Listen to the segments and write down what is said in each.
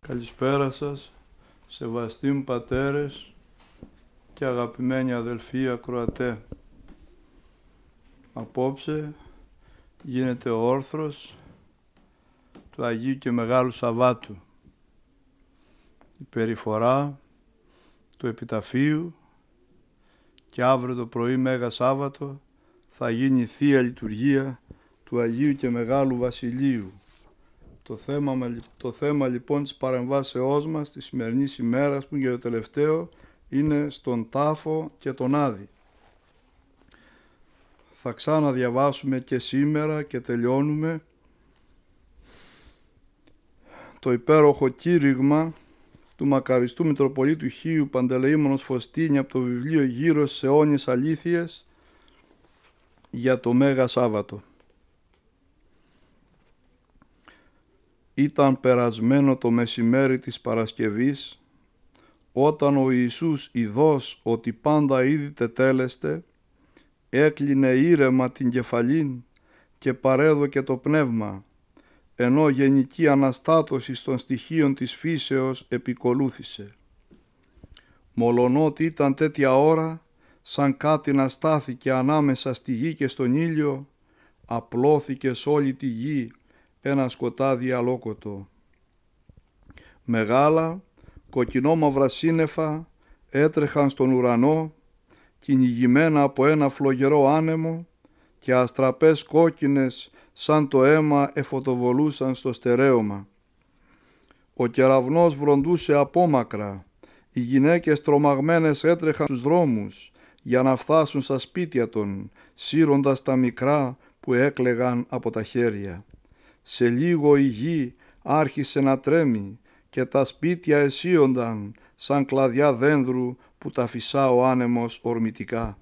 Καλησπέρα σας, σεβαστοί μου πατέρες και αγαπημένοι αδελφοί ακροατέ. Απόψε γίνεται ο όρθρος του Αγίου και Μεγάλου Σαββάτου. Η περιφορά του Επιταφίου και αύριο το πρωί Μέγα Σάββατο θα γίνει Θεία Λειτουργία του Αγίου και Μεγάλου Βασιλείου. Το θέμα, το θέμα λοιπόν της παρεμβάσεώς μας της σημερινής ημέρας που για το τελευταίο είναι στον τάφο και τον άδη. Θα ξαναδιαβάσουμε και σήμερα και τελειώνουμε το υπέροχο κήρυγμα του μακαριστού Μητροπολίτου Χίου Παντελεήμονος Φωστίνη από το βιβλίο «Γύρω σε αιώνιες αλήθειες» για το Μέγα Σάββατο. Ήταν περασμένο το μεσημέρι της Παρασκευής, όταν ο Ιησούς ειδός ότι πάντα ήδη τετέλεστε, έκλεινε ήρεμα την κεφαλήν και παρέδωκε το πνεύμα, ενώ γενική αναστάτωση των στοιχείων της φύσεως επικολούθησε. Μολονότι ήταν τέτοια ώρα, σαν κάτι να στάθηκε ανάμεσα στη γη και στον ήλιο, απλώθηκε σε όλη τη γη ένα σκοτάδι αλόκοτο. Μεγάλα, κοκκινόμαυρα σύννεφα έτρεχαν στον ουρανό, κυνηγημένα από ένα φλογερό άνεμο και αστραπές κόκκινες σαν το αίμα εφωτοβολούσαν στο στερέωμα. Ο κεραυνός βροντούσε απόμακρα, οι γυναίκες τρομαγμένες έτρεχαν στους δρόμους για να φτάσουν στα σπίτια των, σύροντας τα μικρά που έκλεγαν από τα χέρια. Σε λίγο η γη άρχισε να τρέμει και τα σπίτια εσύονταν σαν κλαδιά δένδρου που τα φυσά ο άνεμος ορμητικά.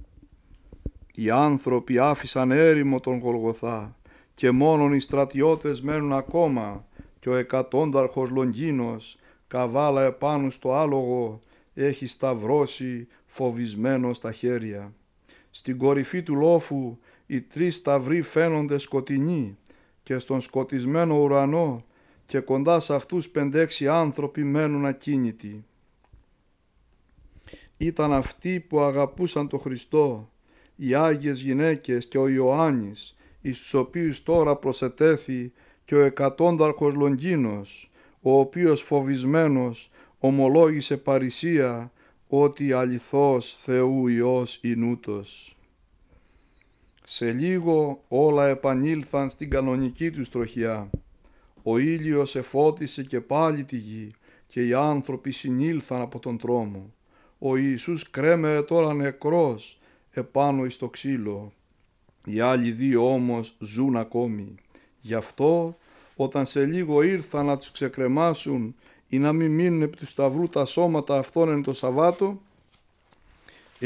Οι άνθρωποι άφησαν έρημο τον Γολγοθά και μόνον οι στρατιώτες μένουν ακόμα και ο εκατόνταρχος Λονγκίνος καβάλα επάνω στο άλογο έχει σταυρώσει φοβισμένο στα χέρια. Στην κορυφή του λόφου οι τρεις σταυροί φαίνονται σκοτεινοί και στον σκοτισμένο ουρανό και κοντά σε αυτούς πεντέξι άνθρωποι μένουν ακίνητοι. Ήταν αυτοί που αγαπούσαν τον Χριστό, οι Άγιες γυναίκες και ο Ιωάννης, εις τους οποίους τώρα προσετέθη και ο εκατόνταρχος Λονγκίνος, ο οποίος φοβισμένος ομολόγησε Παρισία ότι αληθώς Θεού Υιός Ινούτος». Σε λίγο όλα επανήλθαν στην κανονική τους τροχιά. Ο ήλιος εφώτισε και πάλι τη γη και οι άνθρωποι συνήλθαν από τον τρόμο. Ο Ιησούς κρέμεε τώρα νεκρός επάνω εις το ξύλο. Οι άλλοι δύο όμως ζουν ακόμη. Γι' αυτό όταν σε λίγο ήρθαν να τους ξεκρεμάσουν ή να μην μείνουν επί του σταυρού τα σώματα αυτών εν το Σαββάτο,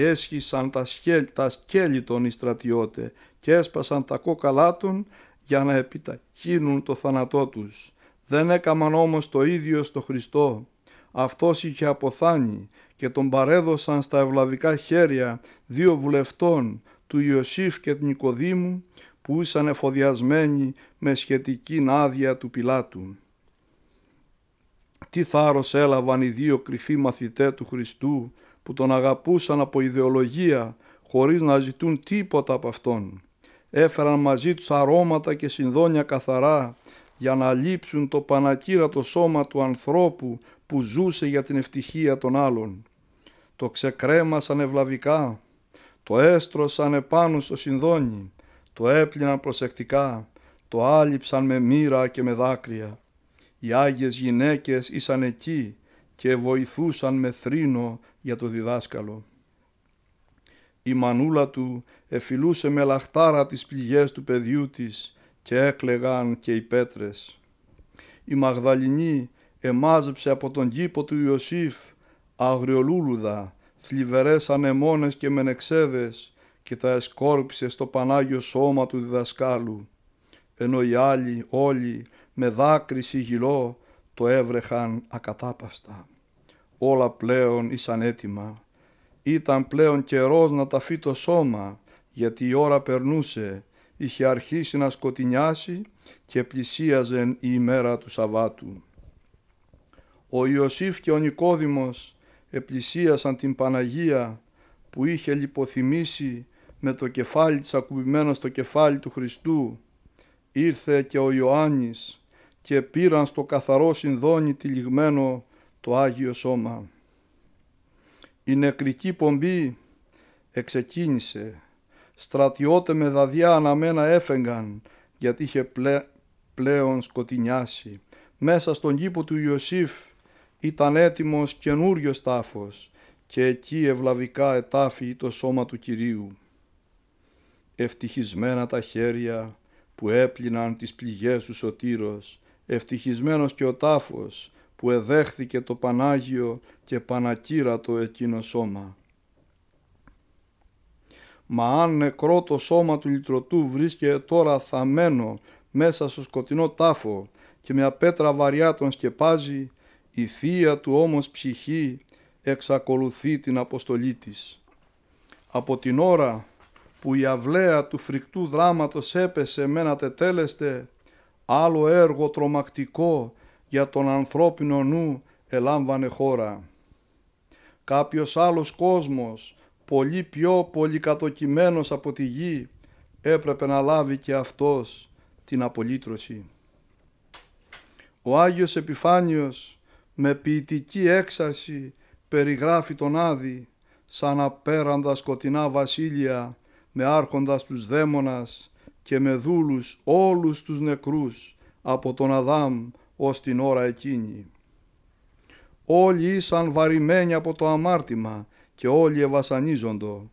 έσχισαν τα, σχέλ, τα σκέλη των οι στρατιώτε και έσπασαν τα κόκαλά των για να επιτακίνουν το θάνατό τους. Δεν έκαμαν όμως το ίδιο στο Χριστό. Αυτός είχε αποθάνει και τον παρέδωσαν στα ευλαβικά χέρια δύο βουλευτών του Ιωσήφ και του Νικοδήμου που ήσαν εφοδιασμένοι με σχετική άδεια του Πιλάτου. Τι θάρρος έλαβαν οι δύο κρυφοί μαθητές του Χριστού που τον αγαπούσαν από ιδεολογία χωρίς να ζητούν τίποτα από αυτόν. Έφεραν μαζί τους αρώματα και συνδόνια καθαρά για να λείψουν το πανακύρατο σώμα του ανθρώπου που ζούσε για την ευτυχία των άλλων. Το ξεκρέμασαν ευλαβικά, το έστρωσαν επάνω στο συνδόνι, το έπλυναν προσεκτικά, το άλυψαν με μοίρα και με δάκρυα. Οι Άγιες γυναίκες ήσαν εκεί και βοηθούσαν με θρήνο για το διδάσκαλο. Η μανούλα του εφιλούσε με λαχτάρα τις πληγές του παιδιού της και έκλεγαν και οι πέτρες. Η Μαγδαληνή εμάζεψε από τον κήπο του Ιωσήφ αγριολούλουδα, θλιβερές ανεμόνες και μενεξέδες και τα εσκόρπισε στο Πανάγιο σώμα του διδασκάλου. Ενώ οι άλλοι όλοι με δάκρυ σιγηλό το έβρεχαν ακατάπαυστα. Όλα πλέον ήσαν έτοιμα. Ήταν πλέον καιρός να ταφεί το σώμα, γιατί η ώρα περνούσε, είχε αρχίσει να σκοτεινιάσει και πλησίαζε η ημέρα του Σαββάτου. Ο Ιωσήφ και ο Νικόδημος επλησίασαν την Παναγία που είχε λιποθυμήσει με το κεφάλι της ακουμπημένο στο κεφάλι του Χριστού. Ήρθε και ο Ιωάννης και πήραν στο καθαρό συνδόνι τυλιγμένο το Άγιο Σώμα. Η νεκρική πομπή εξεκίνησε. Στρατιώτε με δαδιά αναμένα έφεγγαν, γιατί είχε πλέον σκοτεινιάσει. Μέσα στον κήπο του Ιωσήφ ήταν έτοιμος καινούριος τάφος και εκεί ευλαβικά ετάφη το σώμα του Κυρίου. Ευτυχισμένα τα χέρια που έπλυναν τις πληγές του σωτήρος ευτυχισμένος και ο τάφος που εδέχθηκε το Πανάγιο και Πανακύρατο εκείνο σώμα. Μα αν νεκρό το σώμα του λυτρωτού βρίσκεται τώρα θαμένο μέσα στο σκοτεινό τάφο και μια πέτρα βαριά τον σκεπάζει, η θεία του όμως ψυχή εξακολουθεί την αποστολή της. Από την ώρα που η αυλαία του φρικτού δράματος έπεσε με ένα τετέλεστε, άλλο έργο τρομακτικό για τον ανθρώπινο νου ελάμβανε χώρα. Κάποιος άλλος κόσμος, πολύ πιο πολυκατοκιμένος από τη γη, έπρεπε να λάβει και αυτός την απολύτρωση. Ο Άγιος Επιφάνιος με ποιητική έξαρση περιγράφει τον Άδη σαν απέραντα σκοτεινά βασίλεια με άρχοντας τους δαίμονας και με δούλους όλους τους νεκρούς από τον Αδάμ ως την ώρα εκείνη. Όλοι ήσαν βαρημένοι από το αμάρτημα και όλοι ευασανίζοντο.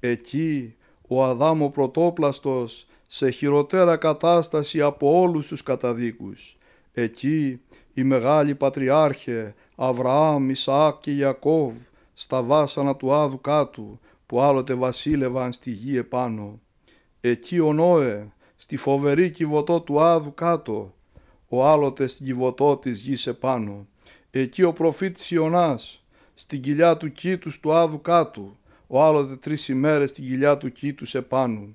Εκεί ο Αδάμ ο πρωτόπλαστος σε χειροτέρα κατάσταση από όλους τους καταδίκους. Εκεί οι μεγάλοι πατριάρχε Αβραάμ, Ισαάκ και Ιακώβ στα βάσανα του Άδου κάτου που άλλοτε βασίλευαν στη γη επάνω Εκεί ο Νόε, στη φοβερή κυβωτό του Άδου κάτω, ο άλλοτε στην κυβωτό της γης επάνω. Εκεί ο προφήτης Ιωνάς, στην κοιλιά του κήτους του Άδου κάτω, ο άλλοτε τρεις ημέρες στην κοιλιά του κήτους επάνω.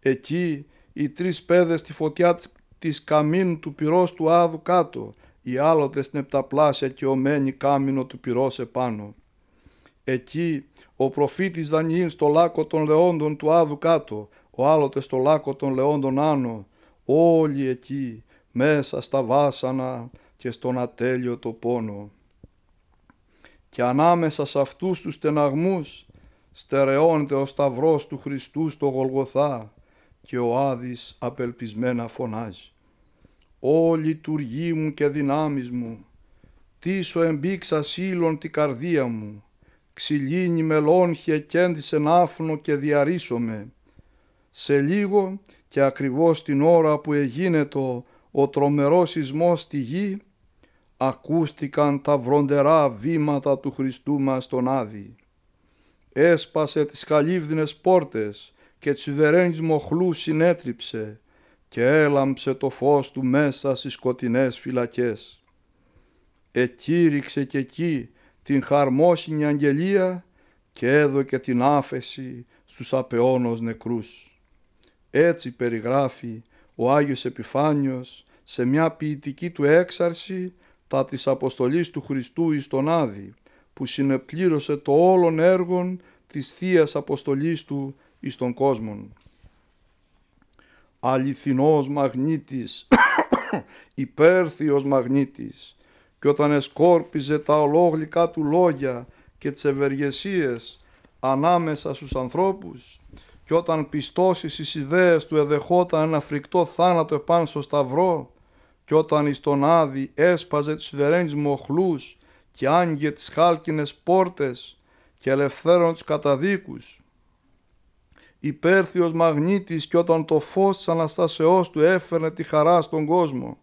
Εκεί οι τρεις πέδες στη φωτιά της καμίνου του πυρός του Άδου κάτω, οι άλλοτε στην επταπλάσια και ομένη κάμινο του πυρός επάνω. Εκεί ο προφήτης Δανιήλ στο λάκκο των λεόντων του Άδου κάτω, ο άλλοτε στο λάκκο των λεόντων άνω, όλοι εκεί, μέσα στα βάσανα και στον ατέλειο το πόνο. Και ανάμεσα σε αυτούς τους στεναγμούς στερεώνεται ο σταυρός του Χριστού στο Γολγοθά και ο Άδης απελπισμένα φωνάζει. «Ω λειτουργή μου και δυνάμεις μου, σου εμπήξα σύλλον τη καρδία μου, ξυλίνη με λόγχε κέντησε ναύνο και διαρίσομαι, σε λίγο και ακριβώς την ώρα που εγίνεται ο τρομερός σεισμός στη γη, ακούστηκαν τα βροντερά βήματα του Χριστού μας τον Άδη. Έσπασε τις καλύβδινες πόρτες και τσιδερένης μοχλούς συνέτριψε και έλαμψε το φως του μέσα στις σκοτεινές φυλακές. Εκήρυξε και εκεί την χαρμόσυνη αγγελία και έδωκε την άφεση στους απεώνος νεκρούς. Έτσι περιγράφει ο Άγιος Επιφάνιος σε μια ποιητική του έξαρση τα της αποστολής του Χριστού εις τον Άδη, που συνεπλήρωσε το όλον έργον της θείας Αποστολής του εις τον κόσμο. Αληθινός μαγνήτης, υπέρθιος μαγνήτης, και όταν εσκόρπιζε τα ολόγλυκά του λόγια και τις ευεργεσίες ανάμεσα στους ανθρώπους, και όταν πιστώσεις εις ιδέες του εδεχόταν ένα φρικτό θάνατο επάνω στο σταυρό και όταν εις τον Άδη έσπαζε τους σιδερένεις μοχλούς και άνοιγε τις χάλκινες πόρτες και ελευθέρων τους καταδίκους. Υπέρθιος μαγνήτης και όταν το φως της Αναστάσεώς του έφερνε τη χαρά στον κόσμο.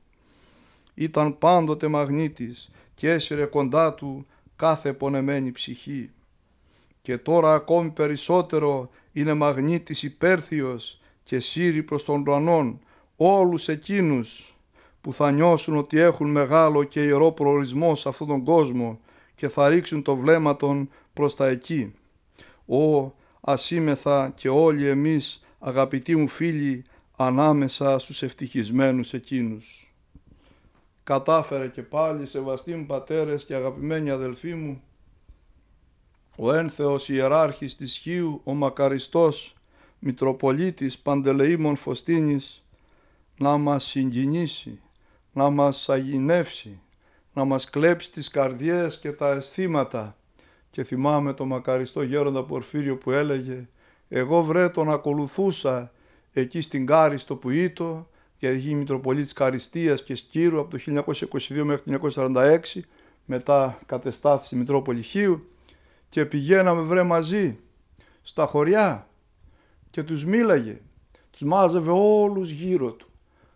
Ήταν πάντοτε μαγνήτης και έσυρε κοντά του κάθε πονεμένη ψυχή. Και τώρα ακόμη περισσότερο είναι μαγνήτης υπέρθιος και σύρει προς τον ουρανόν όλους εκείνους που θα νιώσουν ότι έχουν μεγάλο και ιερό προορισμό σε αυτόν τον κόσμο και θα ρίξουν το βλέμμα των προς τα εκεί. Ω, ασήμεθα και όλοι εμείς, αγαπητοί μου φίλοι, ανάμεσα στους ευτυχισμένους εκείνους. Κατάφερε και πάλι, σεβαστοί μου πατέρες και αγαπημένοι αδελφοί μου, ο ένθεος ιεράρχης της Χίου, ο μακαριστός Μητροπολίτης Παντελεήμων Φωστίνης, να μας συγκινήσει, να μας αγινεύσει, να μας κλέψει τις καρδιές και τα αισθήματα. Και θυμάμαι το μακαριστό γέροντα Πορφύριο που έλεγε «Εγώ βρε τον ακολουθούσα εκεί στην που ήτο, Πουήτο, η Μητροπολίτης Καριστίας και Σκύρου από το 1922 μέχρι το 1946, μετά κατεστάθηση Μητρόπολη Χίου και πηγαίναμε βρε μαζί στα χωριά και τους μίλαγε. Τους μάζευε όλους γύρω του.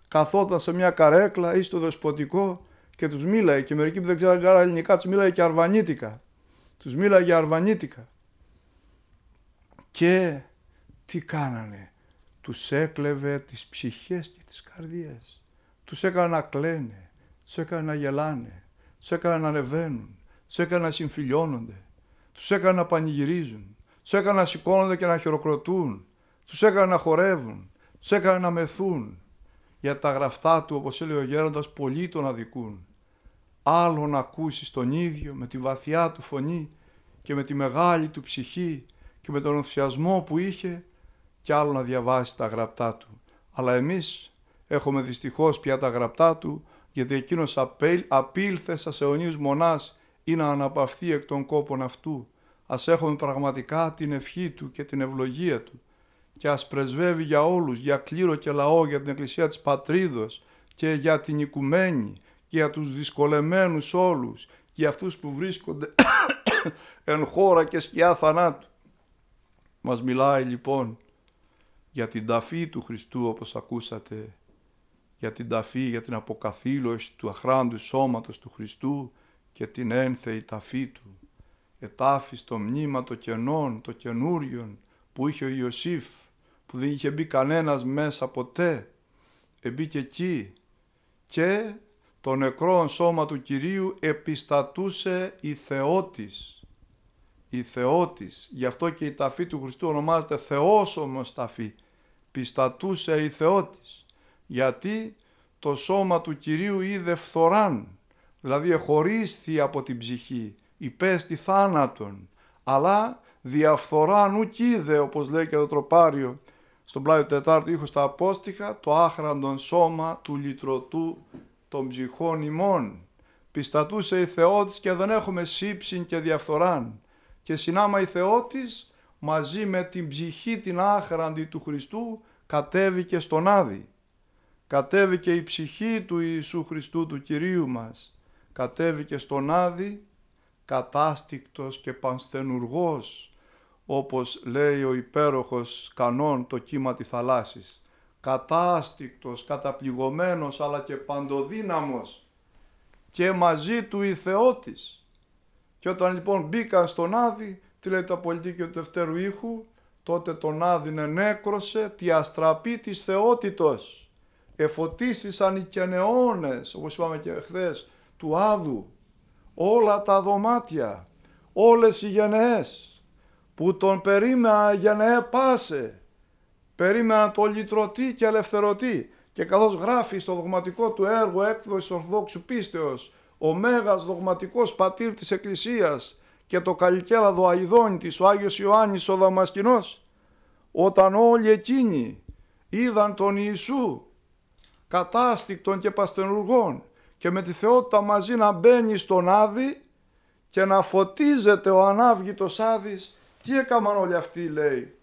Καθόταν σε μια καρέκλα ή στο δεσποτικό και τους μίλαγε και μερικοί που δεν ξέραν καλά ελληνικά τους μίλαγε και αρβανίτικα. Τους μίλαγε αρβανίτικα. Και τι κάνανε. Τους έκλεβε τις ψυχές και τις καρδιές. Τους έκανε να κλαίνε, τους έκανε να γελάνε, τους έκανε να ανεβαίνουν, τους έκανε να συμφιλιώνονται. Τους έκανε να πανηγυρίζουν. Τους έκανε να σηκώνονται και να χειροκροτούν. Τους έκανε να χορεύουν. Τους έκανε να μεθούν. Για τα γραφτά του, όπως έλεγε ο γέροντας, πολλοί τον αδικούν. Άλλον ακούσεις τον ίδιο με τη βαθιά του φωνή και με τη μεγάλη του ψυχή και με τον ενθουσιασμό που είχε και άλλο να διαβάσει τα γραπτά του. Αλλά εμείς έχουμε δυστυχώς πια τα γραπτά του γιατί εκείνος απήλθε σαν αιωνίους μονάς ή να αναπαυθεί εκ των κόπων αυτού, ας έχουμε πραγματικά την ευχή του και την ευλογία του και ας πρεσβεύει για όλους, για κλήρο και λαό, για την Εκκλησία της Πατρίδος και για την Οικουμένη και για τους δυσκολεμένους όλους και για αυτούς που βρίσκονται εν χώρα και σκιά θανάτου. Μας μιλάει λοιπόν για την ταφή του Χριστού όπως ακούσατε, για την ταφή, για την αποκαθήλωση του αχράντου σώματος του Χριστού, και την ένθεη ταφή του. Ετάφη στο μνήμα το κενών, το καινούριον που είχε ο Ιωσήφ, που δεν είχε μπει κανένας μέσα ποτέ. Εμπήκε εκεί και το νεκρό σώμα του Κυρίου επιστατούσε η Θεότης. Η Θεότης, γι' αυτό και η ταφή του Χριστού ονομάζεται όμως ταφή. Πιστατούσε η Θεότης, γιατί το σώμα του Κυρίου είδε φθοράν δηλαδή εχωρίσθη από την ψυχή, υπέστη θάνατον, αλλά διαφθορά νουκίδε, όπως λέει και το τροπάριο, στον του Τετάρτου, ήχος στα απόστοιχα, το άχραντον σώμα του λυτρωτού των ψυχών ημών. Πιστατούσε η Θεότης και δεν έχουμε σύψην και διαφθοράν. Και συνάμα η Θεότης μαζί με την ψυχή την άχραντη του Χριστού κατέβηκε στον Άδη. Κατέβηκε η ψυχή του Ιησού Χριστού του Κυρίου μας κατέβηκε στον Άδη, κατάστικτος και πανσθενουργός, όπως λέει ο υπέροχος κανόν το κύμα της θαλάσσης. Κατάστικτος, καταπληγωμένος, αλλά και παντοδύναμος και μαζί του η Θεότης. Και όταν λοιπόν μπήκαν στον Άδη, τι λέει τα πολιτική του Δευτέρου Ήχου, τότε τον Άδη ενέκρωσε τη αστραπή της θεότητος. Εφωτίστησαν οι κενεώνες, όπως είπαμε και χθες, του Άδου, όλα τα δωμάτια, όλες οι γενναίες, που τον περίμενα γενναίε πάσε, περίμεναν το λυτρωτή και ελευθερωτή, και καθώς γράφει στο δογματικό του έργο έκδοσης Ορθόδοξου Πίστεως, ο Μέγας Δογματικός Πατήρ της Εκκλησίας και το Καλικέλαδο Αϊδόνη της, ο Άγιος Ιωάννης ο Δαμασκηνός, όταν όλοι εκείνοι είδαν τον Ιησού κατάστηκτον και παστενουργών και με τη θεότητα μαζί να μπαίνει στον Άδη και να φωτίζεται ο ανάβγητος Άδης. Τι έκαναν όλοι αυτοί λέει.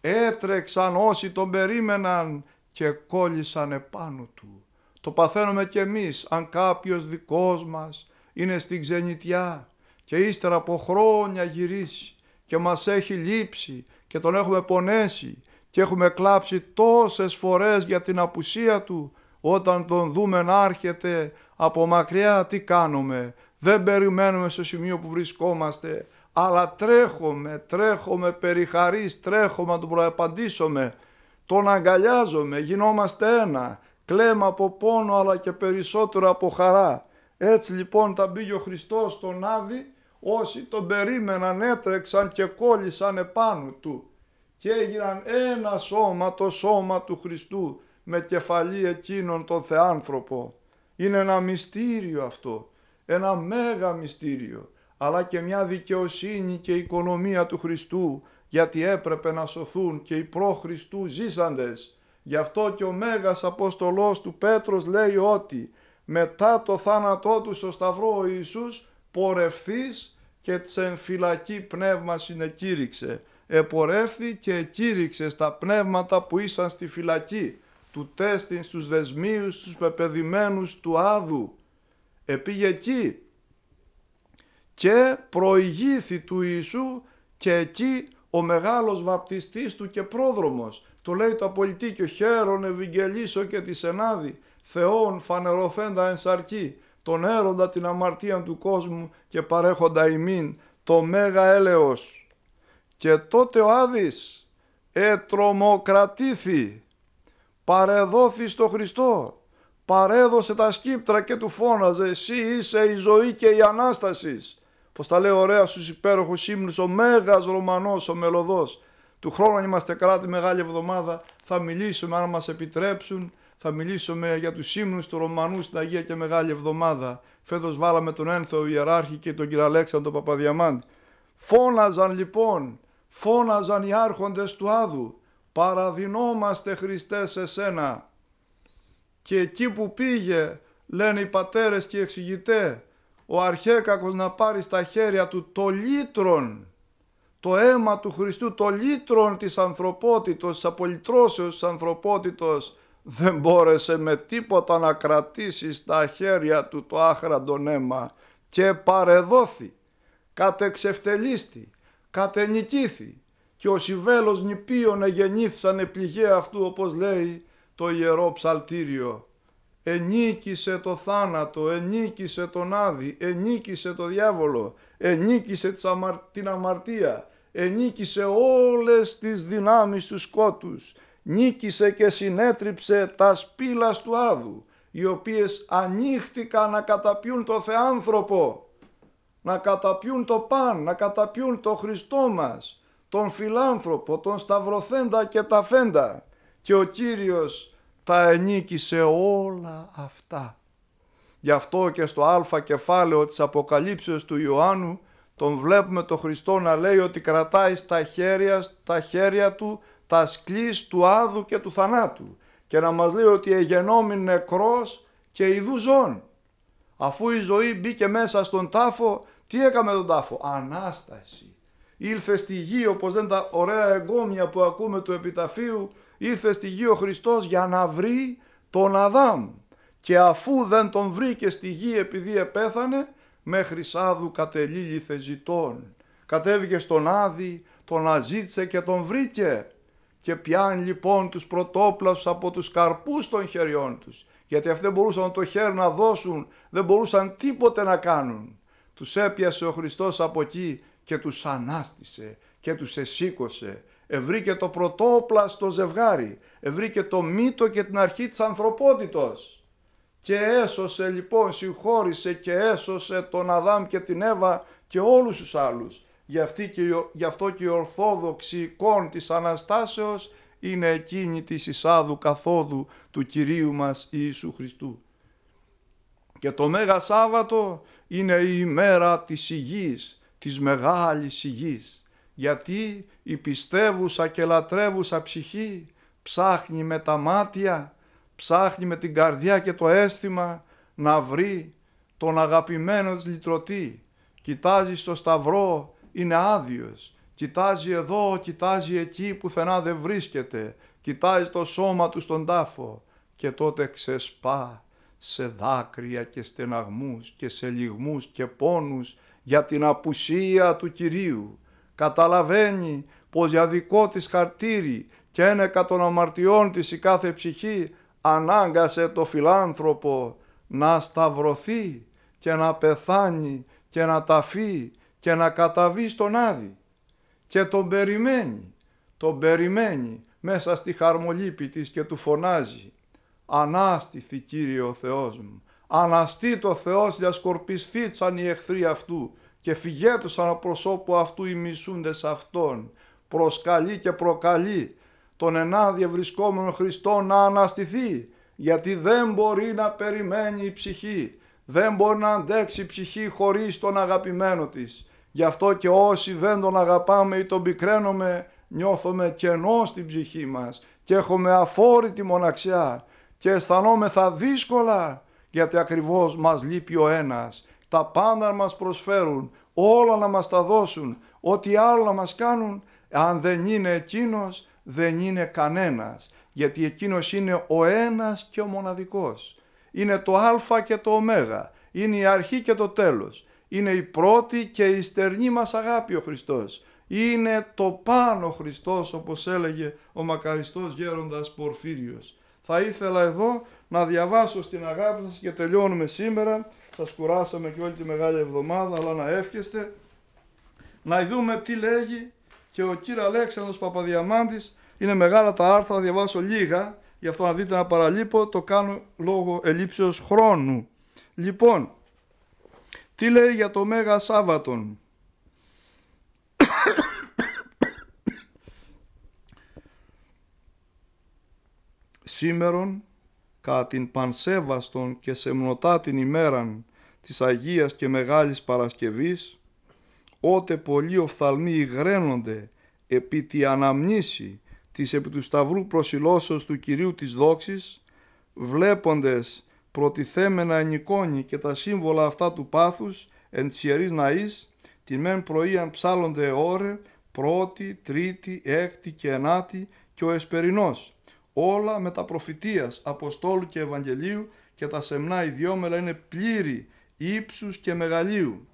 Έτρεξαν όσοι τον περίμεναν και κόλλησαν επάνω του. Το παθαίνουμε κι εμείς αν κάποιος δικός μας είναι στην ξενιτιά και ύστερα από χρόνια γυρίσει και μας έχει λείψει και τον έχουμε πονέσει και έχουμε κλάψει τόσες φορές για την απουσία του όταν τον δούμε να έρχεται από μακριά τι κάνουμε, δεν περιμένουμε στο σημείο που βρισκόμαστε, αλλά τρέχομαι, τρέχομαι περί χαρίς, τρέχομαι να τον προαπαντήσουμε, τον αγκαλιάζομαι, γινόμαστε ένα, κλέμα από πόνο αλλά και περισσότερο από χαρά. Έτσι λοιπόν τα μπήκε ο Χριστός τον Άδη, όσοι τον περίμεναν έτρεξαν και κόλλησαν επάνω του και έγιναν ένα σώμα το σώμα του Χριστού με κεφαλή εκείνον τον Θεάνθρωπο. Είναι ένα μυστήριο αυτό, ένα μέγα μυστήριο, αλλά και μια δικαιοσύνη και οικονομία του Χριστού, γιατί έπρεπε να σωθούν και οι προ-Χριστού ζήσαντες. Γι' αυτό και ο Μέγας Απόστολός του Πέτρος λέει ότι μετά το θάνατό του στο Σταυρό ο Ιησούς πορευθείς και τσεν φυλακή πνεύμα συνεκήρυξε. Επορεύθη και εκήρυξε στα πνεύματα που ήσαν στη φυλακή του τέστην στους δεσμίους, στους πεπαιδημένους του Άδου. Επήγε εκεί και προηγήθη του Ιησού και εκεί ο μεγάλος βαπτιστής του και πρόδρομος. Το λέει το απολυτίκιο χαίρον ευγγελίσω και τη σενάδη, θεών φανερωθέντα σαρκή, τον έροντα την αμαρτία του κόσμου και παρέχοντα ημίν το μέγα έλεος. Και τότε ο Άδης ετρομοκρατήθη παρεδόθη στο Χριστό, παρέδωσε τα σκύπτρα και του φώναζε «Εσύ είσαι η ζωή και η Ανάστασης». Πως τα λέει ωραία στους υπέροχους ύμνους ο Μέγας Ρωμανός, ο Μελωδός. Του χρόνου αν είμαστε καλά τη Μεγάλη Εβδομάδα θα μιλήσουμε αν μας επιτρέψουν θα μιλήσουμε για τους ύμνους του Ρωμανού στην Αγία και Μεγάλη Εβδομάδα. Φέτος βάλαμε τον Ένθεο Ιεράρχη και τον κύριο Αλέξανδρο Παπαδιαμάντη. Φώναζαν λοιπόν, φώναζαν οι άρχοντες του Άδου, παραδεινόμαστε Χριστέ σε σένα. Και εκεί που πήγε, λένε οι πατέρες και οι εξηγητέ, ο αρχέκακος να πάρει στα χέρια του το λίτρον το αίμα του Χριστού, το λίτρον της ανθρωπότητος, της απολυτρώσεως της ανθρωπότητος, δεν μπόρεσε με τίποτα να κρατήσει στα χέρια του το άχραντο αίμα και παρεδόθη, κατεξευτελίστη, κατενικήθη, και ο Σιβέλος νηπίων εγεννήθησαν πληγέ αυτού όπως λέει το Ιερό Ψαλτήριο. Ενίκησε το θάνατο, ενίκησε τον Άδη, ενίκησε το διάβολο, ενίκησε την αμαρτία, ενίκησε όλες τις δυνάμεις του σκότους, νίκησε και συνέτριψε τα σπήλα του Άδου, οι οποίες ανοίχτηκαν να καταπιούν το Θεάνθρωπο, να καταπιούν το παν, να καταπιούν το Χριστό μας, τον φιλάνθρωπο, τον σταυροθέντα και τα φέντα και ο Κύριος τα ενίκησε όλα αυτά. Γι' αυτό και στο α κεφάλαιο της Αποκαλύψεως του Ιωάννου τον βλέπουμε τον Χριστό να λέει ότι κρατάει στα χέρια, στα χέρια του τα σκλής του άδου και του θανάτου και να μας λέει ότι εγενόμην νεκρός και είδου ζών. Αφού η ζωή μπήκε μέσα στον τάφο, τι έκαμε τον τάφο, Ανάσταση ήλθε στη γη όπως δεν τα ωραία εγκόμια που ακούμε του επιταφείου, ήλθε στη γη ο Χριστός για να βρει τον Αδάμ και αφού δεν τον βρήκε στη γη επειδή επέθανε, μέχρι σάδου κατελήλυθε ζητών. Κατέβηκε στον Άδη, τον αζήτησε και τον βρήκε. Και πιάν λοιπόν τους πρωτόπλασους από τους καρπούς των χεριών τους, γιατί αυτοί δεν μπορούσαν το χέρι να δώσουν, δεν μπορούσαν τίποτε να κάνουν. Τους έπιασε ο Χριστός από εκεί και τους ανάστησε και τους εσήκωσε. Ευρήκε το πρωτόπλα στο ζευγάρι, ευρήκε το μύτο και την αρχή της ανθρωπότητος. Και έσωσε λοιπόν, συγχώρησε και έσωσε τον Αδάμ και την Εύα και όλους τους άλλους. Γι, αυτή και, γι αυτό και η ορθόδοξη εικόν της Αναστάσεως είναι εκείνη της εισάδου καθόδου του Κυρίου μας Ιησού Χριστού. Και το Μέγα Σάββατο είναι η ημέρα της υγιής, της μεγάλης υγής, γιατί η πιστεύουσα και λατρεύουσα ψυχή ψάχνει με τα μάτια, ψάχνει με την καρδιά και το αίσθημα να βρει τον αγαπημένο της λυτρωτή. Κοιτάζει στο σταυρό, είναι άδειος. Κοιτάζει εδώ, κοιτάζει εκεί, πουθενά δεν βρίσκεται. Κοιτάζει το σώμα του στον τάφο και τότε ξεσπά σε δάκρυα και στεναγμούς και σε λιγμούς και πόνους για την απουσία του Κυρίου. Καταλαβαίνει πως για δικό της χαρτίρι και ένεκα των αμαρτιών της η κάθε ψυχή ανάγκασε το φιλάνθρωπο να σταυρωθεί και να πεθάνει και να ταφεί και να καταβεί στον Άδη. Και τον περιμένει, τον περιμένει μέσα στη χαρμολύπη της και του φωνάζει «Ανάστηθη Κύριε ο Θεός μου, Αναστεί το Θεός διασκορπισθήτσαν οι εχθροί αυτού και φυγέτουσαν από προσώπου αυτού οι μισούντες αυτών. Προσκαλεί και προκαλεί τον ενάντια βρισκόμενο Χριστό να αναστηθεί, γιατί δεν μπορεί να περιμένει η ψυχή, δεν μπορεί να αντέξει η ψυχή χωρίς τον αγαπημένο της. Γι' αυτό και όσοι δεν τον αγαπάμε ή τον πικραίνουμε, νιώθουμε κενό στην ψυχή μας και έχουμε αφόρητη μοναξιά και αισθανόμεθα δύσκολα γιατί ακριβώς μας λείπει ο ένας. Τα πάντα μας προσφέρουν, όλα να μας τα δώσουν, ό,τι άλλο να μας κάνουν, αν δεν είναι εκείνος, δεν είναι κανένας, γιατί εκείνος είναι ο ένας και ο μοναδικός. Είναι το α και το ω, είναι η αρχή και το τέλος, είναι η πρώτη και η στερνή μας αγάπη ο Χριστός. Είναι το πάνω Χριστός όπως έλεγε ο μακαριστός γέροντας Πορφύριος. Θα ήθελα εδώ να διαβάσω στην αγάπη σας και τελειώνουμε σήμερα. Σας κουράσαμε και όλη τη μεγάλη εβδομάδα, αλλά να εύχεστε. Να δούμε τι λέγει και ο κύριος Αλέξανδρος Παπαδιαμάντης. Είναι μεγάλα τα άρθρα, θα διαβάσω λίγα. Γι' αυτό να δείτε να παραλείπω, το κάνω λόγω ελήψεως χρόνου. Λοιπόν, τι λέει για το Μέγα Σάββατον. Σήμερον κατά την πανσέβαστον και σεμνοτά την ημέραν της Αγίας και Μεγάλης Παρασκευής, ότε πολλοί οφθαλμοί υγραίνονται επί τη αναμνήση της επί του σταυρού προσιλώσεως του Κυρίου της δόξης, βλέποντες προτιθέμενα εν εικόνη και τα σύμβολα αυτά του πάθους εν της Ιερής Ναής, την μεν πρωίαν ψάλλονται ώρε, πρώτη, τρίτη, έκτη και ενάτη και ο εσπερινός, όλα με τα προφητείας, Αποστόλου και Ευαγγελίου και τα σεμνά ιδιόμερα είναι πλήρη ύψους και μεγαλείου.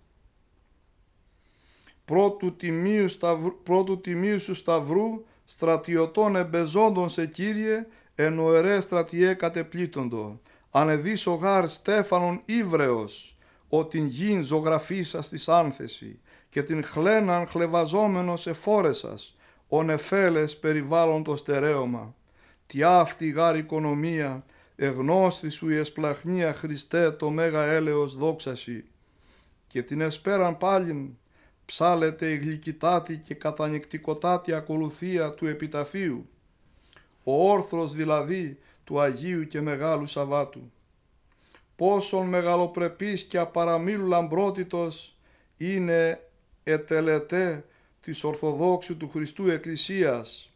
Πρώτου τιμίου, σταυρού, πρώτου τιμίου σου σταυρού, στρατιωτών εμπεζόντων σε Κύριε, ενώ ερέ στρατιέ κατεπλήτοντο, Ανεβείς ο γάρ Στέφανον Ήβρεος, ο την γην ζωγραφίσας της άνθεση, και την χλέναν χλεβαζόμενος εφόρεσας, ο νεφέλες περιβάλλον το στερέωμα τι αυτή γάρ οικονομία, εγνώστη σου η εσπλαχνία Χριστέ το μέγα έλεος δόξαση. Και την εσπέραν πάλιν ψάλεται η γλυκητάτη και κατανεκτικοτάτη ακολουθία του επιταφείου, ο όρθρος δηλαδή του Αγίου και Μεγάλου Σαββάτου. Πόσον μεγαλοπρεπής και απαραμήλου λαμπρότητος είναι ετελετέ της Ορθοδόξου του Χριστού Εκκλησίας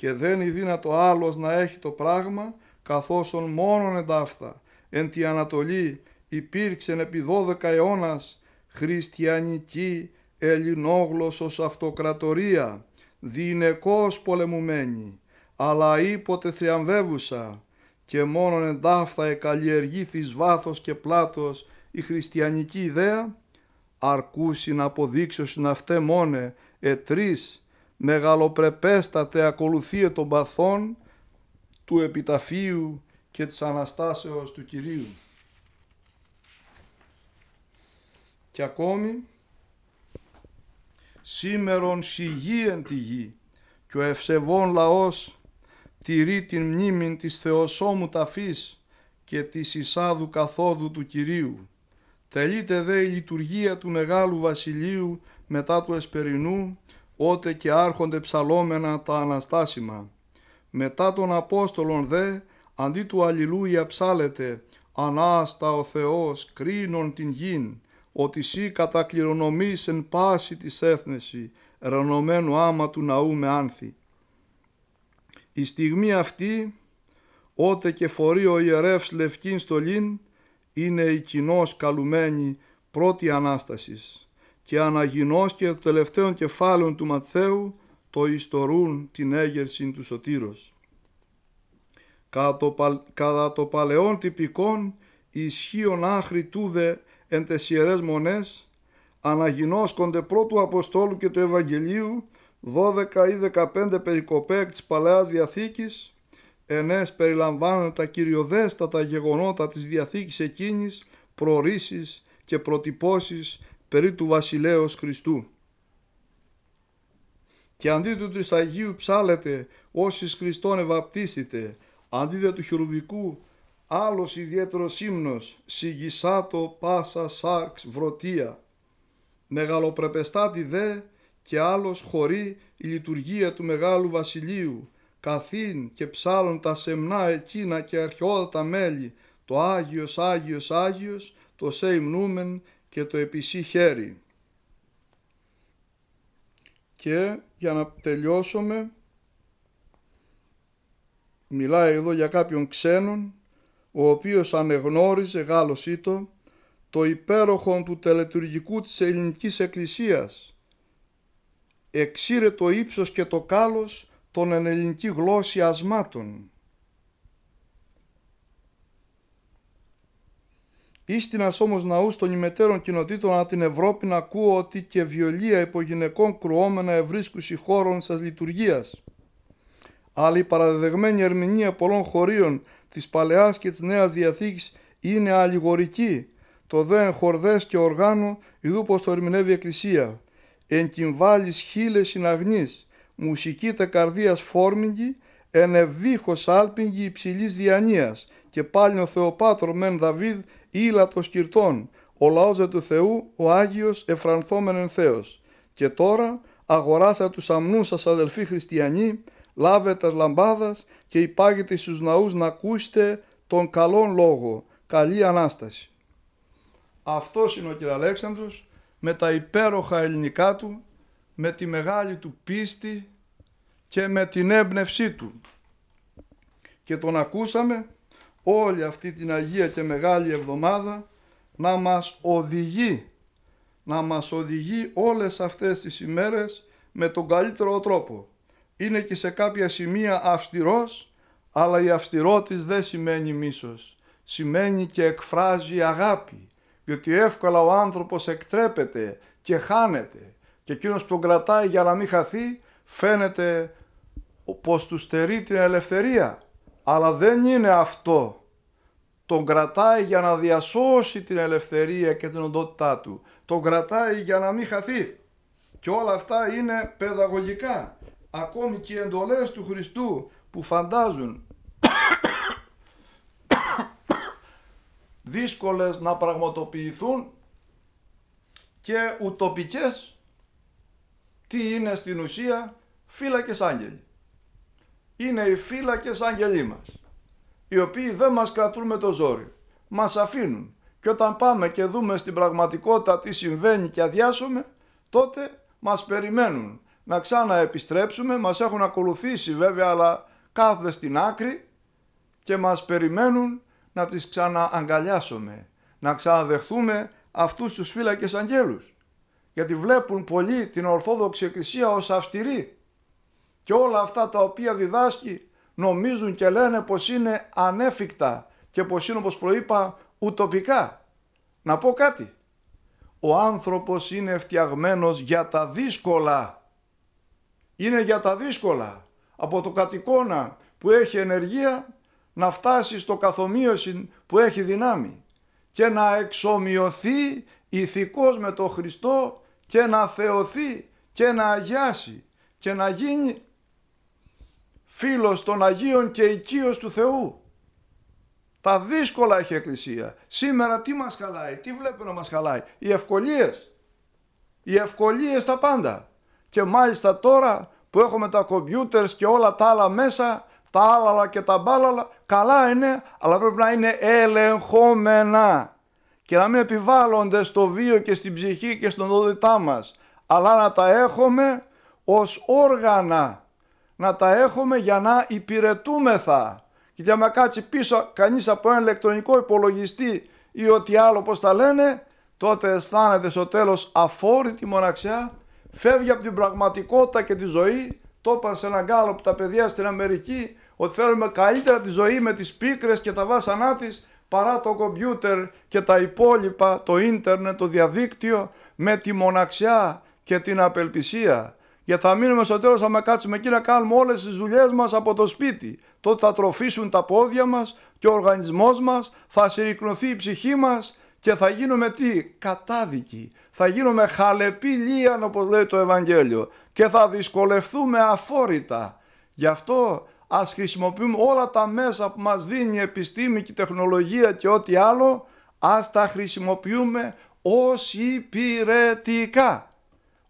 και δεν είναι δύνατο άλλος να έχει το πράγμα, καθώς ον μόνον εντάφθα. Εν τη Ανατολή υπήρξεν επί δώδεκα αιώνας χριστιανική ελληνόγλωσσος αυτοκρατορία, δινεκός πολεμουμένη, αλλά ήποτε θριαμβεύουσα, και μόνον εντάφθα εκαλλιεργήθης βάθος και πλάτος η χριστιανική ιδέα, αρκούσιν αποδείξωσιν αυτέ μόνε ετρής μεγαλοπρεπέστατε ακολουθίε των παθών του Επιταφίου και της Αναστάσεως του Κυρίου. Και ακόμη, σήμερον σιγή τη γη και ο ευσεβών λαός τηρεί την μνήμη της Θεοσόμου ταφής και της εισάδου καθόδου του Κυρίου. Τελείται δε η λειτουργία του Μεγάλου Βασιλείου μετά του Εσπερινού ότε και άρχονται ψαλόμενα τα Αναστάσιμα. Μετά των Απόστολων δε, αντί του Αλληλούια ψάλετε, «Ανάστα ο Θεός κρίνων την γην, ότι σύ κατακληρονομείς εν πάση της έθνεση, ρανωμένου άμα του ναού με άνθη». Η στιγμή αυτή, ότε και φορεί ο ιερεύς λευκήν στολήν, είναι η κοινός καλουμένη πρώτη Ανάστασης και αναγινώσκε το τελευταίο κεφάλων του Ματθαίου το ιστορούν την έγερση του σωτήρος. Κατά το παλαιόν τυπικόν ισχύον άχρη τούδε εν τες ιερές μονές αναγινώσκονται πρώτου Αποστόλου και του Ευαγγελίου δώδεκα ή δεκαπέντε περικοπέ της Παλαιάς Διαθήκης ενές περιλαμβάνουν τα κυριοδέστατα γεγονότα της Διαθήκης εκείνης, προορίσεις και προτυπώσεις περί του βασιλέως Χριστού. Και αντί του Τρισαγίου ψάλετε όσοι Χριστόν ευαπτίσθητε, αντί δε του χειρουβικού άλλος ιδιαίτερος ύμνος, σιγισάτο πάσα σάρξ βρωτία. Μεγαλοπρεπεστάτη δε και άλλος χωρεί η λειτουργία του Μεγάλου Βασιλείου, καθήν και ψάλλον τα σεμνά εκείνα και αρχαιότατα μέλη, το Άγιος Άγιος Άγιος, το σε και το επισή χέρι. Και για να τελειώσουμε, μιλάει εδώ για κάποιον ξένον, ο οποίος ανεγνώριζε Γάλλος Ήτο, το υπέροχο του τελετουργικού της ελληνικής εκκλησίας. Εξήρε το ύψος και το κάλος των ελληνική γλώσσιασμάτων. Ίστινα όμως ναούς των ημετέρων κοινοτήτων από την Ευρώπη να ακούω ότι και βιολία γυναικών κρουόμενα ευρίσκουση χώρων σας λειτουργίας. Αλλά η παραδεδεγμένη ερμηνεία πολλών χωρίων της παλαιάς και της νέας διαθήκης είναι αλληγορική. Το δε χορδές και οργάνο, ειδού πως το ερμηνεύει η Εκκλησία. Εν κυμβάλει χίλε συναγνή, μουσική τα καρδίας φόρμιγγι, εν άλπιγγι υψηλής διανίας. Και πάλι ο Θεοπάτρος μεν Δαβίδ Ήλα ήλατος κυρτών, ο λαός δε του Θεού, ο Άγιος εφρανθόμενεν Θεός. Και τώρα αγοράσα τους αμνούς σας αδελφοί χριστιανοί, λάβετε λαμπάδας και υπάγετε στους ναούς να ακούσετε τον καλόν λόγο. Καλή Ανάσταση. Αυτός είναι ο κ. Αλέξανδρος με τα υπέροχα ελληνικά του, με τη μεγάλη του πίστη και με την έμπνευσή του. Και τον ακούσαμε όλη αυτή την Αγία και Μεγάλη Εβδομάδα να μας οδηγεί, να μας οδηγεί όλες αυτές τις ημέρες με τον καλύτερο τρόπο. Είναι και σε κάποια σημεία αυστηρός, αλλά η αυστηρότης δεν σημαίνει μίσος. Σημαίνει και εκφράζει αγάπη, διότι εύκολα ο άνθρωπος εκτρέπεται και χάνεται και εκείνος που τον κρατάει για να μην χαθεί φαίνεται πως του στερεί την ελευθερία αλλά δεν είναι αυτό. Τον κρατάει για να διασώσει την ελευθερία και την οντότητά του. Τον κρατάει για να μην χαθεί. Και όλα αυτά είναι παιδαγωγικά. Ακόμη και οι εντολές του Χριστού που φαντάζουν δύσκολες να πραγματοποιηθούν και ουτοπικές τι είναι στην ουσία φύλακες άγγελοι είναι οι φύλακες άγγελοι μας, οι οποίοι δεν μας κρατούν με το ζόρι, μας αφήνουν και όταν πάμε και δούμε στην πραγματικότητα τι συμβαίνει και αδειάσουμε, τότε μας περιμένουν να ξαναεπιστρέψουμε, μας έχουν ακολουθήσει βέβαια αλλά κάθε στην άκρη και μας περιμένουν να τις ξανααγκαλιάσουμε, να ξαναδεχθούμε αυτούς τους φύλακες αγγέλους. Γιατί βλέπουν πολλοί την Ορθόδοξη Εκκλησία ως αυστηρή και όλα αυτά τα οποία διδάσκει νομίζουν και λένε πως είναι ανέφικτα και πως είναι όπως προείπα ουτοπικά. Να πω κάτι. Ο άνθρωπος είναι φτιαγμένος για τα δύσκολα. Είναι για τα δύσκολα. Από το κατοικώνα που έχει ενεργεία να φτάσει στο καθομοίωση που έχει δυνάμει και να εξομοιωθεί ηθικός με τον Χριστό και να θεωθεί και να αγιάσει και να γίνει φίλος των Αγίων και οικείος του Θεού. Τα δύσκολα έχει η Εκκλησία. Σήμερα τι μας χαλάει, τι βλέπουμε να μας χαλάει. Οι ευκολίες. Οι ευκολίες τα πάντα. Και μάλιστα τώρα που έχουμε τα κομπιούτερ και όλα τα άλλα μέσα, τα άλλα και τα μπάλαλα, καλά είναι, αλλά πρέπει να είναι ελεγχόμενα και να μην επιβάλλονται στο βίο και στην ψυχή και στον οδητά μας, αλλά να τα έχουμε ως όργανα να τα έχουμε για να υπηρετούμεθα. Και για να κάτσει πίσω κανείς από ένα ηλεκτρονικό υπολογιστή ή ό,τι άλλο πώς τα λένε, τότε αισθάνεται στο τέλος αφόρητη μοναξιά, φεύγει από την πραγματικότητα και τη ζωή, το είπαν σε έναν γκάλο που τα παιδιά στην Αμερική, ότι θέλουμε καλύτερα τη ζωή με τις πίκρες και τα βάσανά της παρά το κομπιούτερ και τα υπόλοιπα, το ίντερνετ, το διαδίκτυο, με τη μοναξιά και την απελπισία και θα μείνουμε στο τέλος, θα με κάτσουμε εκεί να κάνουμε όλες τις δουλειές μας από το σπίτι. Τότε θα τροφήσουν τα πόδια μας και ο οργανισμός μας, θα συρρυκνωθεί η ψυχή μας και θα γίνουμε τι, κατάδικοι. Θα γίνουμε χαλεπή όπως όπως λέει το Ευαγγέλιο, και θα δυσκολευτούμε αφόρητα. Γι' αυτό ας χρησιμοποιούμε όλα τα μέσα που μας δίνει η επιστήμη και η τεχνολογία και ό,τι άλλο, ας τα χρησιμοποιούμε ως υπηρετικά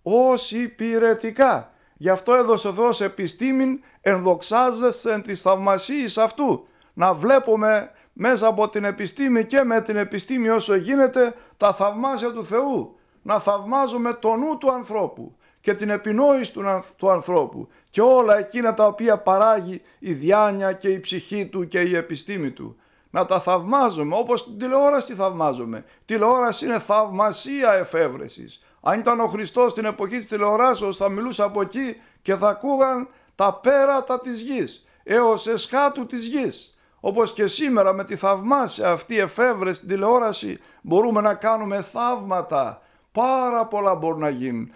ως υπηρετικά. Γι' αυτό έδωσε ο Θεός επιστήμην ενδοξάζεσαι εν της θαυμασίης αυτού. Να βλέπουμε μέσα από την επιστήμη και με την επιστήμη όσο γίνεται τα θαυμάσια του Θεού. Να θαυμάζουμε το νου του ανθρώπου και την επινόηση του, ανθρώπου και όλα εκείνα τα οποία παράγει η διάνοια και η ψυχή του και η επιστήμη του. Να τα θαυμάζουμε όπως την τηλεόραση θαυμάζουμε. Τηλεόραση είναι θαυμασία εφεύρεσης. Αν ήταν ο Χριστός στην εποχή της τηλεοράσεως, θα μιλούσε από εκεί και θα ακούγαν τα πέρατα της γης έως εσχάτου της γης. Όπως και σήμερα με τη θαυμάσια αυτή εφεύρεση στην τηλεόραση μπορούμε να κάνουμε θαύματα. Πάρα πολλά μπορούν να γίνουν.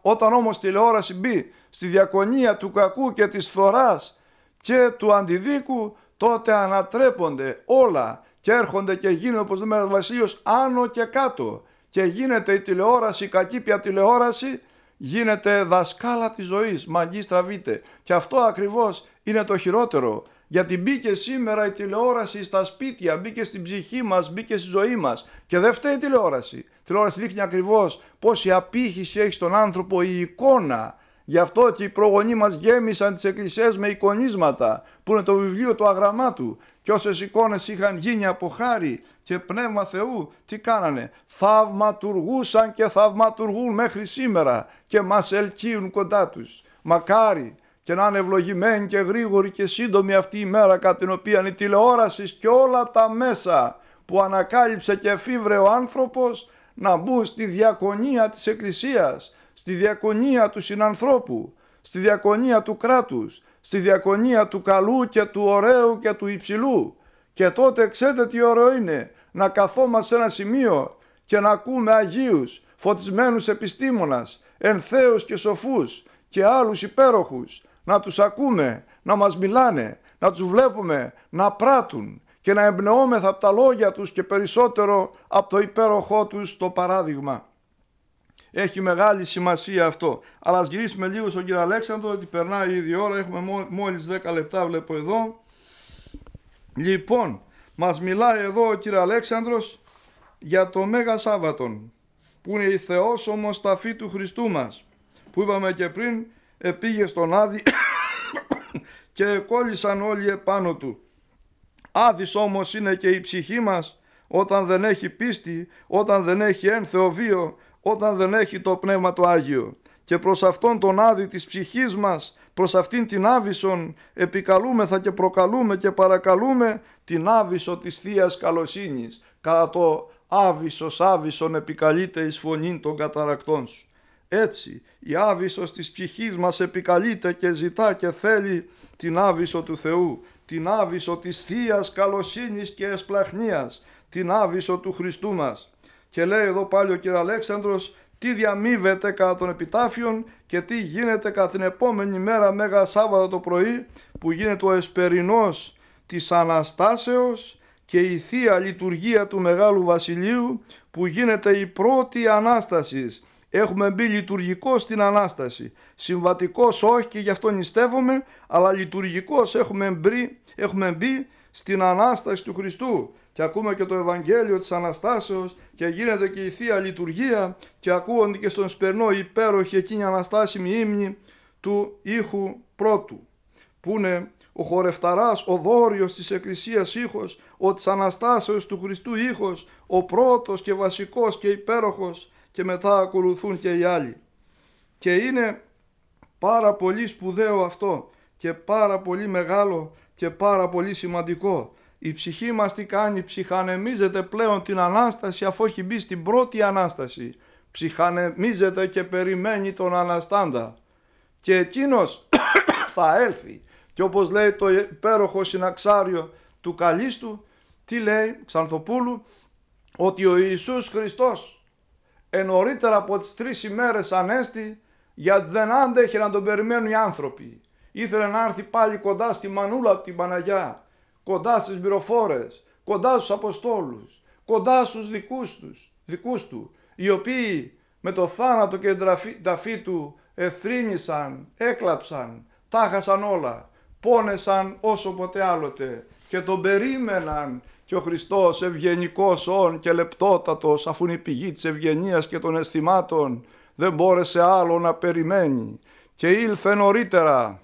Όταν όμως τηλεόραση μπει στη διακονία του κακού και της φθοράς και του αντιδίκου τότε ανατρέπονται όλα και έρχονται και γίνονται όπως λέμε Βασίλειος άνω και κάτω και γίνεται η τηλεόραση, η κακύπια τηλεόραση, γίνεται δασκάλα της ζωής, μαγίστρα βίτε. Και αυτό ακριβώς είναι το χειρότερο, γιατί μπήκε σήμερα η τηλεόραση στα σπίτια, μπήκε στην ψυχή μας, μπήκε στη ζωή μας και δεν φταίει η τηλεόραση. Η τηλεόραση δείχνει ακριβώς η απήχηση έχει στον άνθρωπο η εικόνα, Γι' αυτό και οι προγονείς μας γέμισαν τις εκκλησίες με εικονίσματα που είναι το βιβλίο του αγραμμάτου και όσες εικόνες είχαν γίνει από χάρη και πνεύμα Θεού τι κάνανε. Θαυματουργούσαν και θαυματουργούν μέχρι σήμερα και μας ελκύουν κοντά τους. Μακάρι και να είναι ευλογημένη και γρήγορη και σύντομη αυτή η μέρα κατά την οποία η τηλεόραση και όλα τα μέσα που ανακάλυψε και εφήβρε ο άνθρωπος να μπουν στη διακονία της Εκκλησίας, στη διακονία του συνανθρώπου, στη διακονία του κράτους, στη διακονία του καλού και του ωραίου και του υψηλού, και τότε ξέρετε τι ωραίο είναι να καθόμαστε σε ένα σημείο και να ακούμε Αγίους, φωτισμένους επιστήμονας, ενθέους και σοφούς και άλλους υπέροχους, να τους ακούμε, να μας μιλάνε, να τους βλέπουμε, να πράττουν και να εμπνεώμεθα από τα λόγια τους και περισσότερο από το υπέροχό τους το παράδειγμα. Έχει μεγάλη σημασία αυτό. Αλλά ας γυρίσουμε λίγο στον κύριο Αλέξανδρο, ότι περνάει ήδη η ώρα, έχουμε μόλις 10 λεπτά βλέπω εδώ. Λοιπόν, μας μιλάει εδώ ο κύριε Αλέξανδρος για το Μέγα Σάββατον, που είναι η Θεός ταφή του Χριστού μας, που είπαμε και πριν, επήγε στον Άδη και κόλλησαν όλοι επάνω του. Άδης όμως είναι και η ψυχή μας, όταν δεν έχει πίστη, όταν δεν έχει ένθεο βίο, όταν δεν έχει το Πνεύμα το Άγιο. Και προς αυτόν τον Άδη της ψυχής μας προς αυτήν την Άβυσον επικαλούμεθα και προκαλούμε και παρακαλούμε την Άβυσο της θείας Καλοσύνης, κατά το Άβυσος Άβυσον επικαλείται εις φωνήν των καταρακτών σου. Έτσι η Άβυσος της ψυχής μας επικαλείται και ζητά και θέλει την Άβυσο του Θεού, την Άβυσο της θείας Καλοσύνης και Εσπλαχνίας, την Άβυσο του Χριστού μας. Και λέει εδώ πάλι ο κ. Αλέξανδρος τι διαμείβεται κατά των επιτάφιων και τι γίνεται κατά την επόμενη μέρα Μέγα Σάββατο το πρωί που γίνεται ο εσπερινός της Αναστάσεως και η Θεία Λειτουργία του Μεγάλου Βασιλείου που γίνεται η πρώτη Ανάστασης. Έχουμε μπει λειτουργικό στην Ανάσταση. Συμβατικός όχι και γι' αυτό νηστεύομαι, αλλά λειτουργικός έχουμε έχουμε μπει στην Ανάσταση του Χριστού και ακούμε και το Ευαγγέλιο της Αναστάσεως και γίνεται και η Θεία Λειτουργία και ακούονται και στον σπερνό υπέροχη εκείνη αναστάσιμη ύμνη του ήχου πρώτου που είναι ο χορεφταράς, ο δόριος της Εκκλησίας ήχος, ο της Αναστάσεως του Χριστού ήχος, ο πρώτος και βασικός και υπέροχος και μετά ακολουθούν και οι άλλοι. Και είναι πάρα πολύ σπουδαίο αυτό και πάρα πολύ μεγάλο και πάρα πολύ σημαντικό η ψυχή μας τι κάνει, ψυχανεμίζεται πλέον την Ανάσταση αφού έχει μπει στην πρώτη Ανάσταση. Ψυχανεμίζεται και περιμένει τον Αναστάντα. Και εκείνος θα έλθει. Και όπως λέει το υπέροχο συναξάριο του Καλίστου, τι λέει Ξανθοπούλου, ότι ο Ιησούς Χριστός ενωρίτερα από τις τρεις ημέρες ανέστη, γιατί δεν άντεχε να τον περιμένουν οι άνθρωποι. Ήθελε να έρθει πάλι κοντά στη μανούλα του την Παναγιά κοντά στις μυροφόρες, κοντά στους Αποστόλους, κοντά στους δικούς, τους, δικούς του, οι οποίοι με το θάνατο και την ταφή του εθρύνησαν, έκλαψαν, τάχασαν όλα, πόνεσαν όσο ποτέ άλλοτε και τον περίμεναν και ο Χριστός ευγενικός όν και λεπτότατος αφού η πηγή της ευγενίας και των αισθημάτων δεν μπόρεσε άλλο να περιμένει και ήλθε νωρίτερα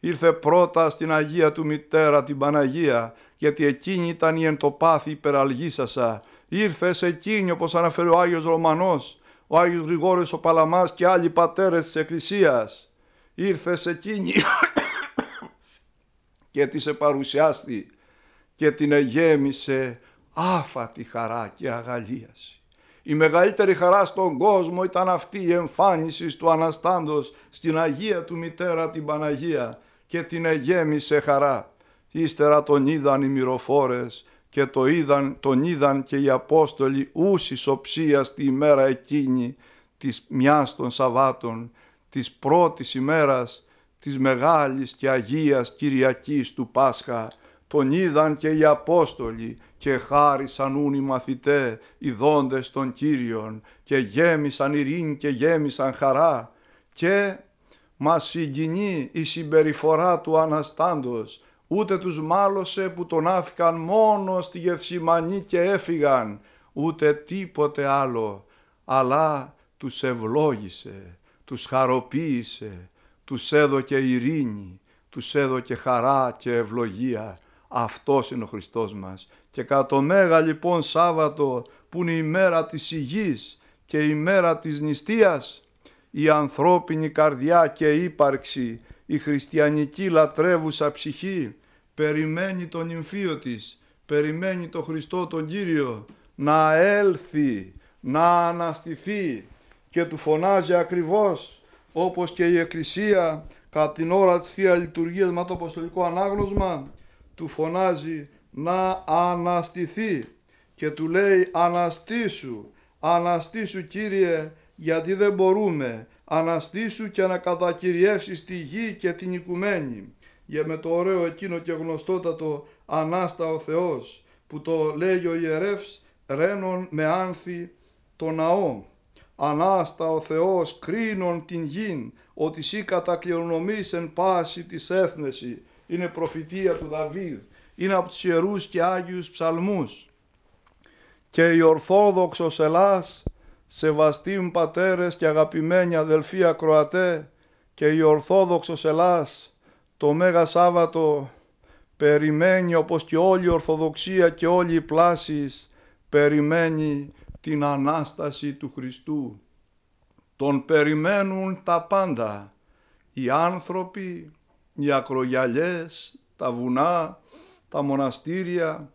ήρθε πρώτα στην Αγία του Μητέρα την Παναγία, γιατί εκείνη ήταν η εντοπάθη υπεραλγίσασα. Ήρθες σε εκείνη, όπως αναφέρει ο Άγιος Ρωμανός, ο Άγιος Γρηγόριος ο Παλαμάς και άλλοι πατέρες της Εκκλησίας. Ήρθες σε εκείνη και σε παρουσιάστη και την εγέμισε άφατη χαρά και αγαλίαση. Η μεγαλύτερη χαρά στον κόσμο ήταν αυτή η εμφάνιση του Αναστάντος στην Αγία του Μητέρα την Παναγία και την εγέμισε χαρά. Ύστερα τον είδαν οι μυροφόρες και το είδαν, τον είδαν και οι Απόστολοι ούση οψία τη ημέρα εκείνη της μιας των Σαββάτων, της πρώτης ημέρας της Μεγάλης και Αγίας Κυριακής του Πάσχα. Τον είδαν και οι Απόστολοι και χάρισαν ούν οι μαθητέ, οι δόντες των Κύριων και γέμισαν ειρήνη και γέμισαν χαρά και Μα συγκινεί η συμπεριφορά του αναστάντος, ούτε τους μάλωσε που τον άφηκαν μόνο στη Γεθσιμανή και έφυγαν, ούτε τίποτε άλλο, αλλά τους ευλόγησε, τους χαροποίησε, τους έδωκε ειρήνη, τους έδωκε χαρά και ευλογία. Αυτός είναι ο Χριστός μας. Και κατ' ομέγα λοιπόν Σάββατο που είναι η μέρα της υγής και η μέρα της νηστείας, η ανθρώπινη καρδιά και ύπαρξη, η χριστιανική λατρεύουσα ψυχή, περιμένει τον Ιμφίο της, περιμένει τον Χριστό τον Κύριο να έλθει, να αναστηθεί και του φωνάζει ακριβώς όπως και η Εκκλησία κατά την ώρα της Θείας Λειτουργίας με το Αποστολικό Ανάγνωσμα του φωνάζει να αναστηθεί και του λέει αναστήσου, αναστήσου Κύριε γιατί δεν μπορούμε. Αναστήσου και να κατακυριεύσεις τη γη και την οικουμένη. Για με το ωραίο εκείνο και γνωστότατο «Ανάστα ο Θεός» που το λέει ο ιερεύς «Ρένων με άνθη το ναό». Ανάστα ο Θεός κρίνων την γην, ότι σύ κατακληρονομείς εν πάση της έθνεση. Είναι προφητεία του Δαβίδ, είναι από τους ιερούς και άγιους ψαλμούς. Και η Ορθόδοξος Ελλάς σεβαστοί μου πατέρες και αγαπημένοι αδελφοί Κροατέ και η Ορθόδοξος Ελλάς το Μέγα Σάββατο περιμένει όπως και όλη η Ορθοδοξία και όλη η πλάσης περιμένει την Ανάσταση του Χριστού. Τον περιμένουν τα πάντα, οι άνθρωποι, οι ακρογιαλιές, τα βουνά, τα μοναστήρια,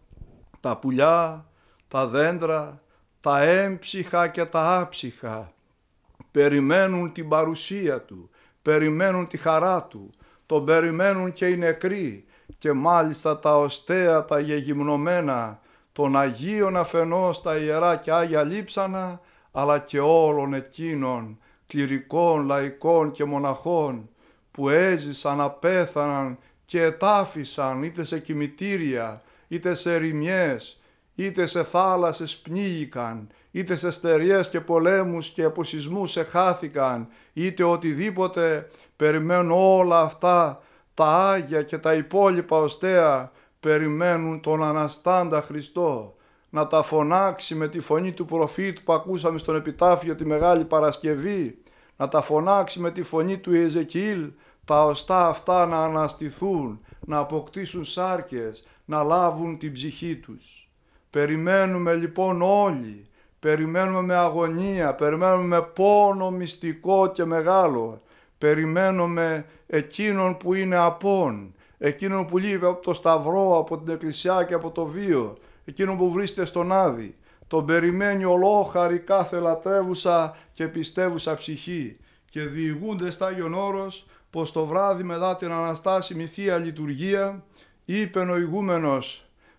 τα πουλιά, τα δέντρα, τα έμψυχα και τα άψυχα περιμένουν την παρουσία του, περιμένουν τη χαρά του, τον περιμένουν και οι νεκροί και μάλιστα τα οστέα, τα γεγυμνωμένα, των Αγίων αφενός τα Ιερά και Άγια Λείψανα, αλλά και όλων εκείνων, κληρικών, λαϊκών και μοναχών, που έζησαν, απέθαναν και ετάφησαν είτε σε κημητήρια, είτε σε ερημιές, είτε σε θάλασσες πνίγηκαν, είτε σε στεριές και πολέμους και αποσυσμούς σε χάθηκαν, είτε οτιδήποτε, περιμένουν όλα αυτά, τα Άγια και τα υπόλοιπα οστέα περιμένουν τον Αναστάντα Χριστό να τα φωνάξει με τη φωνή του προφήτου που ακούσαμε στον επιτάφιο τη Μεγάλη Παρασκευή, να τα φωνάξει με τη φωνή του Ιεζεκίλ, τα οστά αυτά να αναστηθούν, να αποκτήσουν σάρκες, να λάβουν την ψυχή τους. Περιμένουμε λοιπόν όλοι, περιμένουμε με αγωνία, περιμένουμε με πόνο μυστικό και μεγάλο, περιμένουμε εκείνον που είναι απόν, εκείνον που λείπει από το σταυρό, από την εκκλησιά και από το βίο, εκείνον που βρίσκεται στον Άδη. Τον περιμένει ολόχαρη κάθε λατρεύουσα και πιστεύουσα ψυχή και διηγούνται στα Άγιον πως το βράδυ μετά την Αναστάσιμη Θεία Λειτουργία είπε ο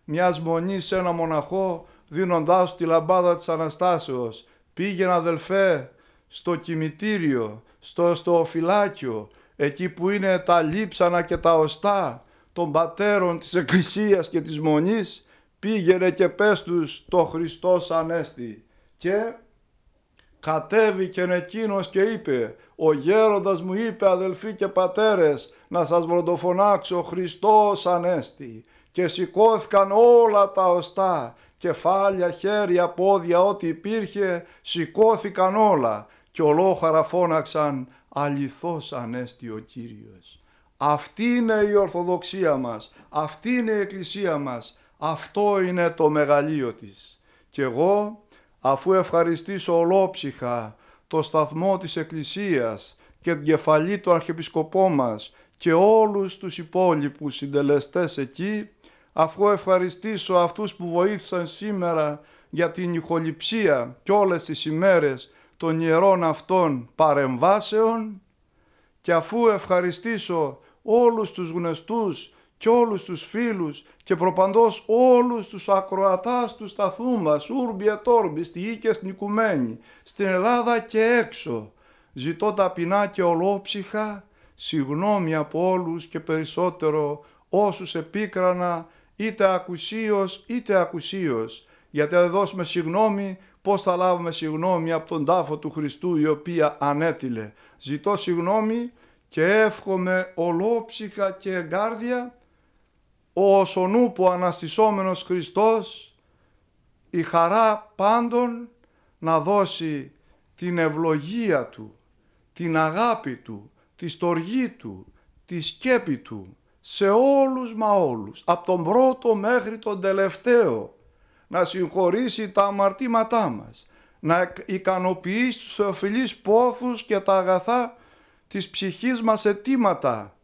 μιας μονής σε ένα μοναχό, δίνοντάς του τη λαμπάδα της Αναστάσεως. Πήγαινε αδελφέ στο κημητήριο, στο, στο φυλάκιο, εκεί που είναι τα λείψανα και τα οστά των πατέρων της Εκκλησίας και της Μονής, πήγαινε και πες τους το Χριστός Ανέστη. Και κατέβηκε εκείνος και είπε, ο γέροντας μου είπε αδελφοί και πατέρες, να σας βροντοφωνάξω Χριστός Ανέστη και σηκώθηκαν όλα τα οστά, κεφάλια, χέρια, πόδια, ό,τι υπήρχε, σηκώθηκαν όλα και ολόχαρα φώναξαν «Αληθώς ανέστη ο Κύριος». Αυτή είναι η Ορθοδοξία μας, αυτή είναι η Εκκλησία μας, αυτό είναι το μεγαλείο της. Και εγώ, αφού ευχαριστήσω ολόψυχα το σταθμό της Εκκλησίας και την κεφαλή του Αρχιεπισκοπό μας και όλους τους υπόλοιπους συντελεστές εκεί, αφού ευχαριστήσω αυτούς που βοήθησαν σήμερα για την ηχοληψία και όλες τις ημέρες των ιερών αυτών παρεμβάσεων και αφού ευχαριστήσω όλους τους γνωστούς και όλους τους φίλους και προπαντός όλους τους ακροατάς του σταθμού μας, ούρμπια τόρμπι, στη γη και στην στην Ελλάδα και έξω, ζητώ ταπεινά και ολόψυχα, συγνώμη από όλους και περισσότερο όσους επίκρανα είτε ακουσίως είτε ακουσίως, γιατί θα δώσουμε συγνώμη πώς θα λάβουμε συγνώμη από τον τάφο του Χριστού η οποία ανέτειλε. Ζητώ συγνώμη και εύχομαι ολόψυχα και εγκάρδια ο που Αναστησόμενος Χριστός η χαρά πάντων να δώσει την ευλογία Του, την αγάπη Του, τη στοργή Του, τη σκέπη Του σε όλους μα όλους, από τον πρώτο μέχρι τον τελευταίο, να συγχωρήσει τα αμαρτήματά μας, να ικανοποιήσει τους θεοφιλείς πόθους και τα αγαθά της ψυχής μας αιτήματα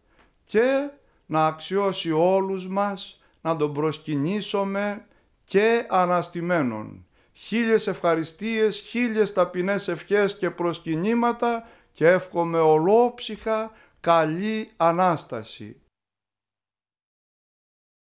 και να αξιώσει όλους μας να τον προσκυνήσουμε και αναστημένον. Χίλιες ευχαριστίες, χίλιες ταπεινές ευχές και προσκυνήματα και εύχομαι ολόψυχα καλή Ανάσταση.